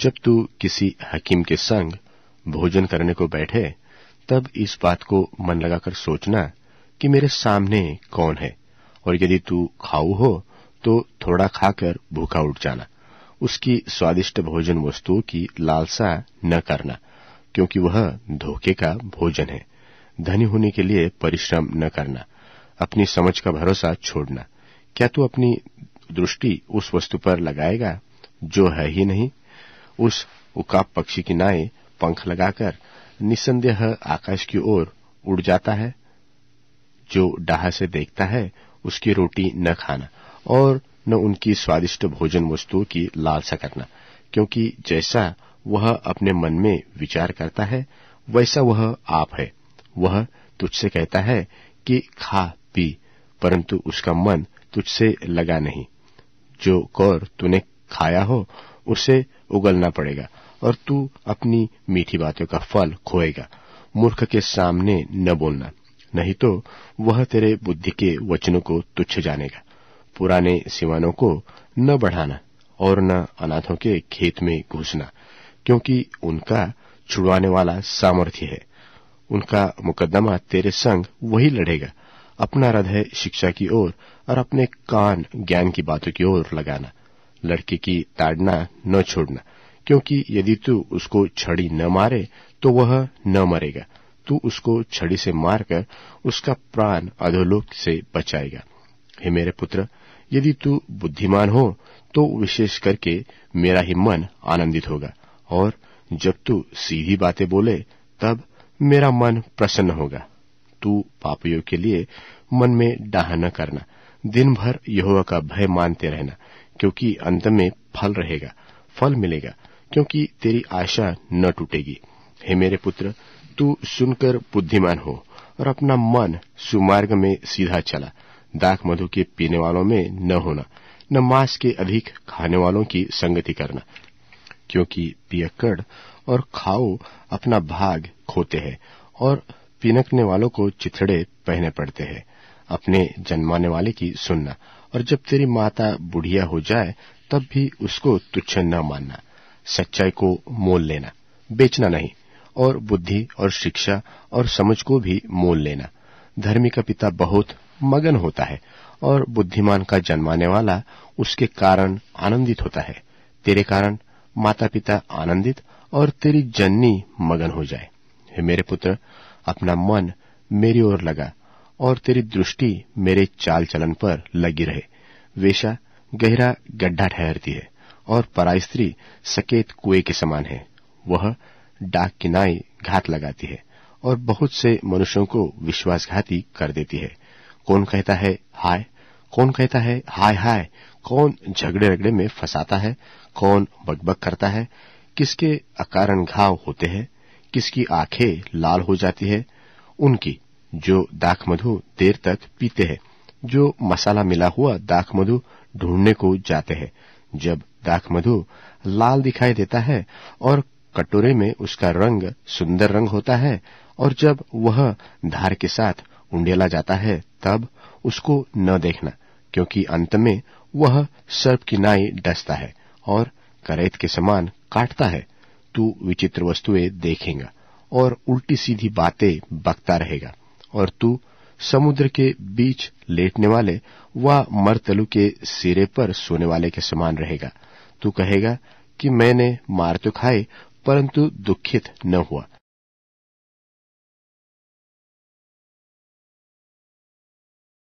जब तू किसी हकीम के संग भोजन करने को बैठे तब इस बात को मन लगाकर सोचना कि मेरे सामने कौन है और यदि तू खाऊ हो तो थोड़ा खाकर भूखा उठ जाना उसकी स्वादिष्ट भोजन वस्तुओं की लालसा न करना क्योंकि वह धोखे का भोजन है धनी होने के लिए परिश्रम न करना अपनी समझ का भरोसा छोड़ना क्या तू अपनी दृष्टि उस वस्तु पर लगाएगा जो है ही नहीं उस उकाब पक्षी की नाए पंख लगाकर निसंदेह आकाश की ओर उड़ जाता है जो डाहा से देखता है उसकी रोटी न खाना और न उनकी स्वादिष्ट भोजन वस्तुओं की लालसा करना क्योंकि जैसा वह अपने मन में विचार करता है वैसा वह आप है वह तुझसे कहता है कि खा पी परंतु उसका मन तुझसे लगा नहीं जो कौर तूने खाया हो उसे उगलना पड़ेगा और तू अपनी मीठी बातों का फल खोएगा मूर्ख के सामने न बोलना नहीं तो वह तेरे बुद्धि के वचनों को तुच्छ जानेगा पुराने सिवानों को न बढ़ाना और न अनाथों के खेत में घुसना क्योंकि उनका छुड़वाने वाला सामर्थ्य है उनका मुकदमा तेरे संग वही लड़ेगा अपना हृदय शिक्षा की ओर और, और अपने कान ज्ञान की बातों की ओर लगाना लड़के की ताड़ना न छोड़ना क्योंकि यदि तू उसको छड़ी न मारे तो वह न मरेगा तू उसको छड़ी से मारकर उसका प्राण अधोलोक से बचाएगा हे मेरे पुत्र यदि तू बुद्धिमान हो तो विशेष करके मेरा ही मन आनंदित होगा और जब तू सीधी बातें बोले तब मेरा मन प्रसन्न होगा तू पापियों के लिए मन में डाह न करना दिन भर यहोवा का भय मानते रहना क्योंकि अंत में फल रहेगा फल मिलेगा क्योंकि तेरी आशा न टूटेगी हे मेरे पुत्र तू सुनकर बुद्धिमान हो और अपना मन सुमार्ग में सीधा चला दाख मधु के पीने वालों में न होना न मांस के अधिक खाने वालों की संगति करना क्योंकि पियक्कड़ और खाओ अपना भाग खोते हैं और पिनकने वालों को चिथड़े पहने पड़ते हैं अपने जन्माने वाले की सुनना और जब तेरी माता बुढ़िया हो जाए तब भी उसको तुच्छ न मानना सच्चाई को मोल लेना बेचना नहीं और बुद्धि और शिक्षा और समझ को भी मोल लेना धर्मी का पिता बहुत मगन होता है और बुद्धिमान का जन्माने वाला उसके कारण आनंदित होता है तेरे कारण माता पिता आनंदित और तेरी जननी मगन हो जाए हे मेरे पुत्र अपना मन मेरी ओर लगा और तेरी दृष्टि मेरे चाल चलन पर लगी रहे वेशा गहरा गड्ढा ठहरती है और पराई स्त्री सकेत कुएं के समान है वह डाक किनाई घात लगाती है और बहुत से मनुष्यों को विश्वासघाती कर देती है कौन कहता है हाय कौन कहता है हाय हाय कौन झगड़े रगड़े में फंसाता है कौन बकबक करता है किसके अकारण घाव होते हैं किसकी आंखें लाल हो जाती है उनकी जो दाखमधु देर तक पीते हैं जो मसाला मिला हुआ दाखमधु ढूंढने को जाते हैं जब दाखमधु लाल दिखाई देता है और कटोरे में उसका रंग सुंदर रंग होता है और जब वह धार के साथ उंडेला जाता है तब उसको न देखना क्योंकि अंत में वह सर्प की नाई डसता है और करेत के समान काटता है तू विचित्र वस्तुएं देखेगा और उल्टी सीधी बातें बकता रहेगा और तू समुद्र के बीच लेटने वाले व मरतलू के सिरे पर सोने वाले के समान रहेगा तू कहेगा कि मैंने मार तो खाए परंतु दुखित न हुआ